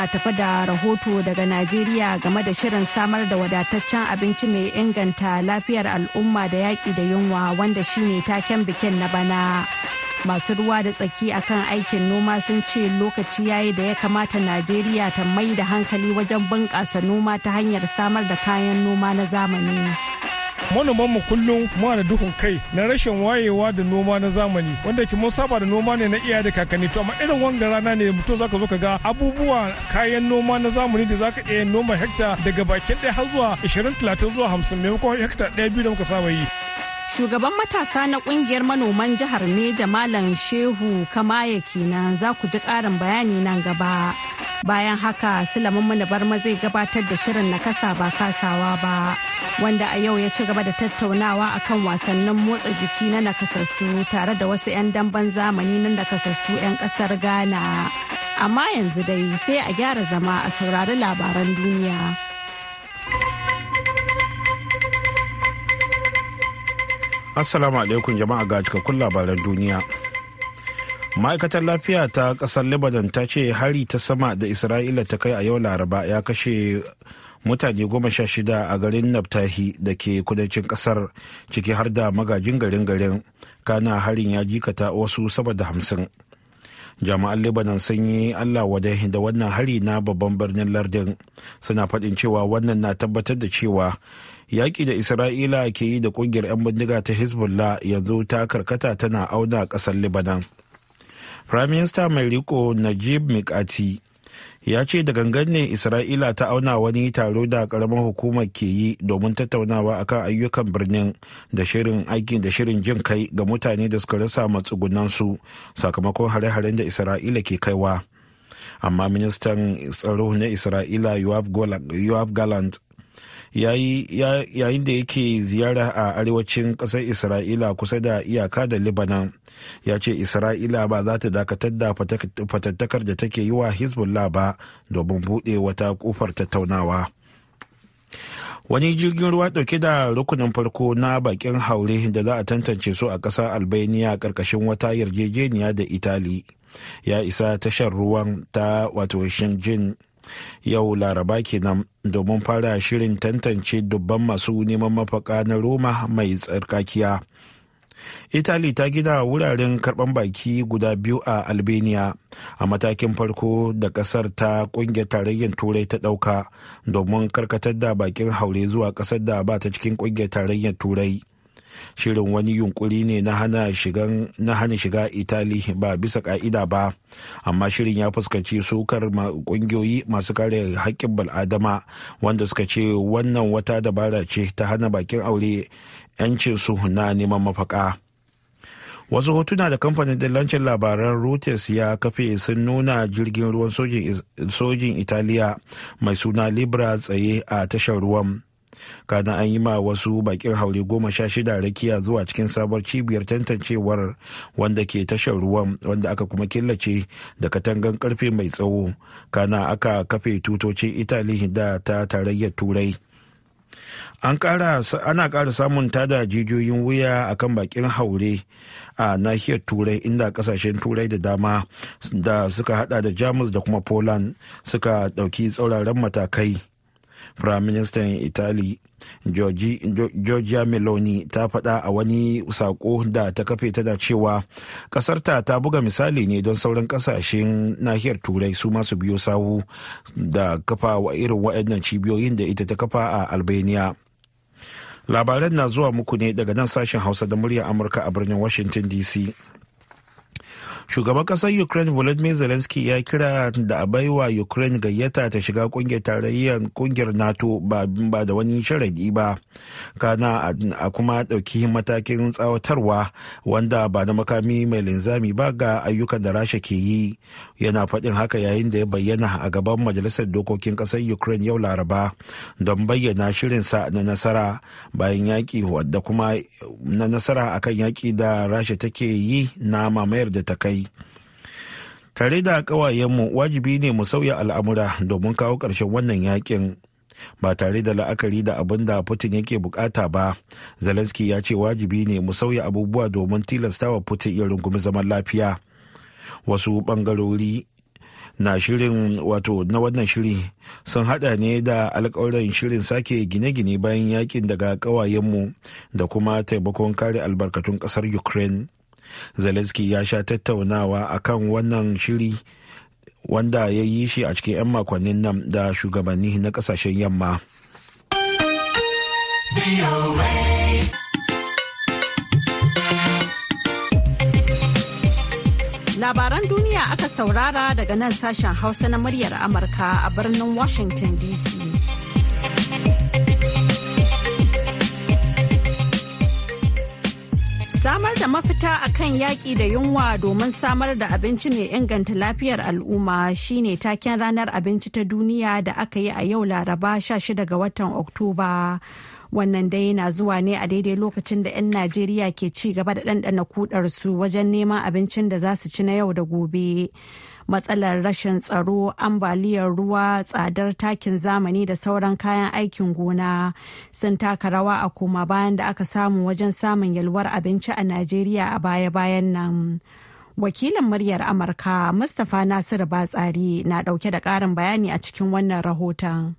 a tafi da rahoto daga Najeriya game da shirin samar da wadataccen abinci mai inganta lafiyar al'umma da yaƙi da yunwa wanda shine taken bikin na bana. Masu ruwa da tsaki akan aikin noma sun ce lokaci yayi da ya kamata Najeriya ta mai da hankali wajen bunƙasa noma ta hanyar samar da kayan noma na zamani. mu kullum muna da duhun kai na rashin wayewa da noma na zamani wanda ke mun saba da noma ne na iyaye da kakanni to amma irin wanga rana ne mutum zaka zo ka ga abubuwa kayan noma na zamani da zaka iya noma hekta daga bakin ɗaya har zuwa 20 30 zuwa 50 maimakon hekta ɗaya biyu da muka saba yi Shugaban matasa na kungiyar manoman jihar Neja Malam Shehu Kamaya kenan za ku ji ƙarin bayani nan gaba. bayan haka Suleman mana barma zai gabatar da shirin na kasa ba kasawa ba wanda a yau ya ci gaba da tattaunawa akan wasannin motsa jiki na nakasassu tare da wasu 'yan damben zamani na nakasassu 'yan kasar ghana amma yanzu dai sai a gyara zama a saurari labaran duniya assalamu alaikum jama'a ga cikakkun labaran duniya ma'aikatar lafiya ta kasar lebanon ta ce hari ta sama da isra'ila ta kai a yau laraba ya kashe mutane goma sha shida a garin naftahi da ke kudancin kasar ciki har da magajin garin garin kana harin ya jikata wasu saboda hamsin jami'an lebanon sun yi allah wadai da wannan hari na babban birnin lardin suna faɗin cewa wannan na tabbatar da cewa yaƙi da isra'ila ke yi da ƙungiyar 'yan bindiga ta hezbollah yanzu ta karkata tana auna ƙasar lebanon prime minister mai riko najib mikati ya ce da gangan ne isra'ila ta auna wani taro da karamar hukumar ke yi domin tattaunawa akan ayyukan birnin da shirin aikin da shirin jin kai ga mutane da suka rasa matsugunansu sakamakon hare-haren da isra'ila ke kaiwa amma ministan tsaro na isra'ila yoav gallant yayin da yake ziyara a arewacin ƙasar isra'ila kusa da iyaka da libanan ya ce isra'ila ba za ta dakatar da fatattakar da take yi wa hezbollah ba domin buɗe wata ƙofar tattaunawa wani jirgin ruwa dauke da rukunin farko na bakin haure da za a tantance su a ƙasar albania ƙarƙashin wata yarjejeniya da itali ya isa tashar ruwan ta wato shingen yau laraba kenan domin fara shirin tantance dubban masu neman mafaka na roma mai tsarkakiya italy ta gina wuraren karban baki guda biyu a albania a matakin farko da kasar ta kungiyar tarayyar turai ta dauka domin karkatar da bakin haure zuwa kasar da ba ta cikin kungiyar tarayyar turai shirin wani yunkuri ne na hana shiga itali ba bisa ka'ida ba amma shirin ya fuskanci sukar kungiyoyi masu kare haƙƙin bal'adama wanda suka ce wannan wata dabara ce ta hana bakin aure yancin su na neman mafaka. wasu hotuna da kamfanin dillancin labaran reuters ya kafe sun nuna jirgin ruwan sojin italiya mai suna libra tsaye a tashar ruwan kana an yi ma wasu bakin haure goma sha shida rakiya zuwa cikin sabuwar cibiyar tantancewar wanda ke tashar ruwan wanda aka kuma killace da katangan karfe mai tsawo kana aka kafe tutocin itali da ta tarayyar turai an kara ana kara samun tada jijiyoyin wuya akan kan bakin haure a nahiyar turai inda kasashen turai da dama da suka hada da jamus da kuma poland suka dauki tsauraran matakai Firaministan Italy Giorgia Meloni ta faɗa a wani sako da ta kafe tana cewa ƙasarta ta buga misali ne don sauran ƙasashen nahiyar turai su masu biyo sawu da kafa wa irin waɗannan cibiyoyin da ita ta kafa a Albania. Labaran na zuwa muku ne daga nan sashen Hausa da muryar Amurka a birnin Washington DC. shugaban kasar ukraine volodymyr zelensky ya kira da a baiwa ukraine gayyata ta shiga kungiyar tarayyar kungiyar nato ba da wani sharadi ba kana a kuma dauki matakin tsawatarwa wanda ba na makami mai linzami ba ga ayyukan da rasha ke yi yana faɗin haka yayin da ya bayyana a gaban majalisar dokokin kasar ukraine yau laraba don bayyana shirinsa na nasara bayan yaƙi wadda kuma na nasara akan yaƙi da rasha take yi na mamayar da ta kai yi tare da kawayenmu wajibi ne mu sauya al'amura domin kawo ƙarshen wannan yakin ba tare da la'akari da abin da putin yake bukata ba zelensky ya ce wajibi ne mu sauya abubuwa domin tilasta wa putin ya rungumi zaman lafiya wasu bangarori na shirin wato na wannan shiri sun hada ne da alkawarin shirin sake gine-gine bayan yakin daga kawayenmu da kuma taimakon kare albarkatun kasar ukraine zelensky ya sha tattaunawa a kan wannan shiri wanda ya yi shi a cikin 'yan makonnin nan da shugabanni na kasashen yamma labaran duniya aka saurara daga nan sashen hausa na muryar amurka a birnin washington dc da mafita a kan yaƙi da yunwa domin samar da abinci mai inganta lafiyar al'umma shine taken ranar abinci ta duniya da aka yi a yau laraba 16 ga watan oktoba. wannan dai yana zuwa ne a daidai lokacin da 'yan najeriya ke ci gaba da ɗanɗana kudarsu wajen neman abincin da za su ci na yau da gobe matsalar rashin tsaro ambaliyar ruwa tsadar takin zamani da sauran kayan aikin gona sun taka rawa a koma bayan da aka samu wajen samun yalwar abinci a najeriya a baya-bayan nan wakilin muryar amurka mustapha nasiru batsari na dauke da karin bayani a cikin wannan rahoton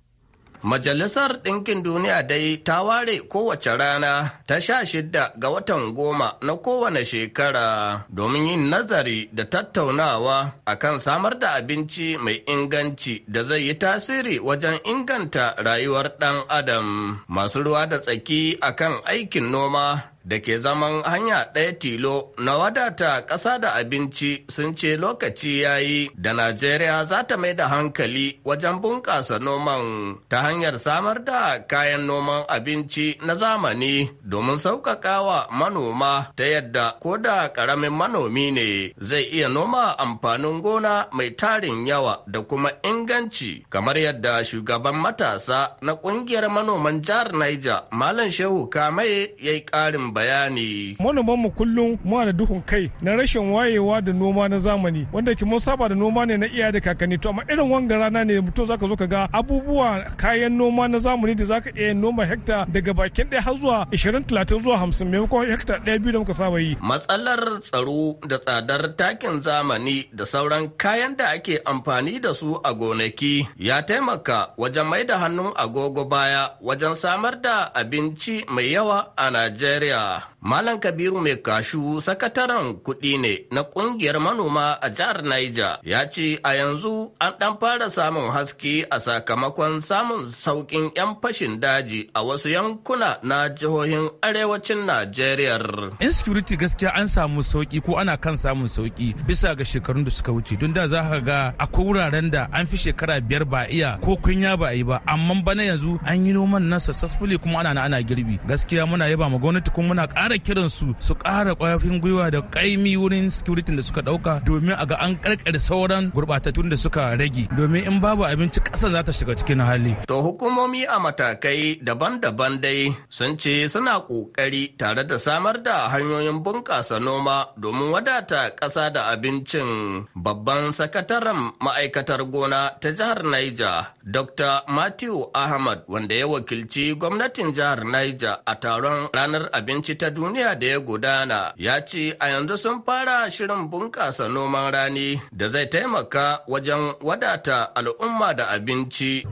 Majalisar Ɗinkin Duniya dai ta ware kowace rana ta sha shidda ga watan goma na kowane shekara domin yin nazari da tattaunawa akan samar da abinci mai inganci da zai yi tasiri wajen inganta rayuwar ɗan adam. Masu ruwa da tsaki akan aikin noma da ke zaman hanya ɗaya tilo na wadata ƙasa da abinci sun ce lokaci ya yi da Najeriya za ta mai da hankali wajen bunƙasa noman ta hanyar samar da kayan noman abinci na zamani domin sauƙaƙawa manoma ta yadda ko da ƙaramin manomi ne zai iya noma amfanin gona mai tarin yawa da kuma inganci kamar yadda shugaban matasa na ƙungiyar manoman jihar Niger Malam Shehu kamai ya yi ƙarin bayani. Manomanmu kullum muna da duhun kai na rashin wayewa da noma na zamani wanda ke mun saba da noma ne na iya da kakanni to amma irin wanga rana ne mutum zaka zo ka ga abubuwa kayan noma na zamani da zaka iya noma hekta daga bakin ɗaya har zuwa 20 30 zuwa 50 maimakon hekta ɗaya biyu da muka saba yi. Matsalar tsaro da tsadar takin zamani da sauran kayan da ake amfani da su a gonaki ya taimaka wajen mai da hannun agogo baya wajen samar da abinci mai yawa a Najeriya. Malam Kabiru Mai Kashu, sakataren kuɗi ne na ƙungiyar manoma a jihar Niger, ya ce a yanzu an ɗan fara samun haske a sakamakon samun sauƙin 'yan fashin daji a wasu yankuna na jihohin arewacin Najeriya. Insecurity gaskiya an samu sauki ko ana kan samun sauƙi bisa ga shekarun da suka wuce. Don da za ka ga akwai wuraren da an fi shekara biyar ba iya ko kunya ba yi ba, amma bana yanzu an yi noman nan successfully kuma ana ana girbi. Gaskiya muna yaba ma gwamnati kuma muna ƙara kiran su su ƙara kwafin gwiwa da ƙaimi wurin security da suka ɗauka domin a ga an ƙarƙare sauran gurɓatattun da suka rage domin in babu abinci ƙasa za ta shiga cikin hali. To hukumomi a matakai daban-daban dai sun ce suna ƙoƙari tare da samar da hanyoyin bunƙasa noma domin wadata ƙasa da abincin babban sakataren ma'aikatar gona ta jihar Niger Dr. Matthew Ahmad wanda ya wakilci gwamnatin jihar Niger a taron ranar abinci abinci ta duniya da ya gudana ya ce a yanzu sun fara shirin bunƙasa noman rani da zai taimaka wajen wadata al'umma da abinci.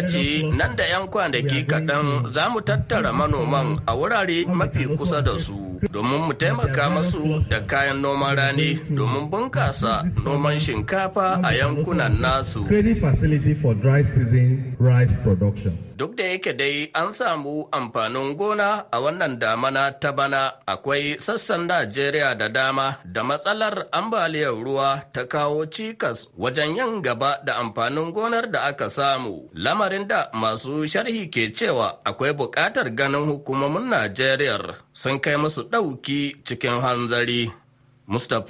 Ya ce nan da 'yan kwanaki kaɗan za mu tattara manoman a wurare mafi kusa da su. domin mu taimaka masu da kayan noman rani domin bunkasa noman shinkafa a yankunan nasu. Duk da yake dai an samu amfanin gona a wannan damana ta bana akwai sassan Najeriya da dama da matsalar ambaliyar ruwa ta kawo cikas wajen yin gaba da amfanin gonar da aka samu. Lamarin da masu sharhi ke cewa akwai buƙatar ganin hukumomin Najeriya sun kai musu ɗauki cikin hanzari. Mustapha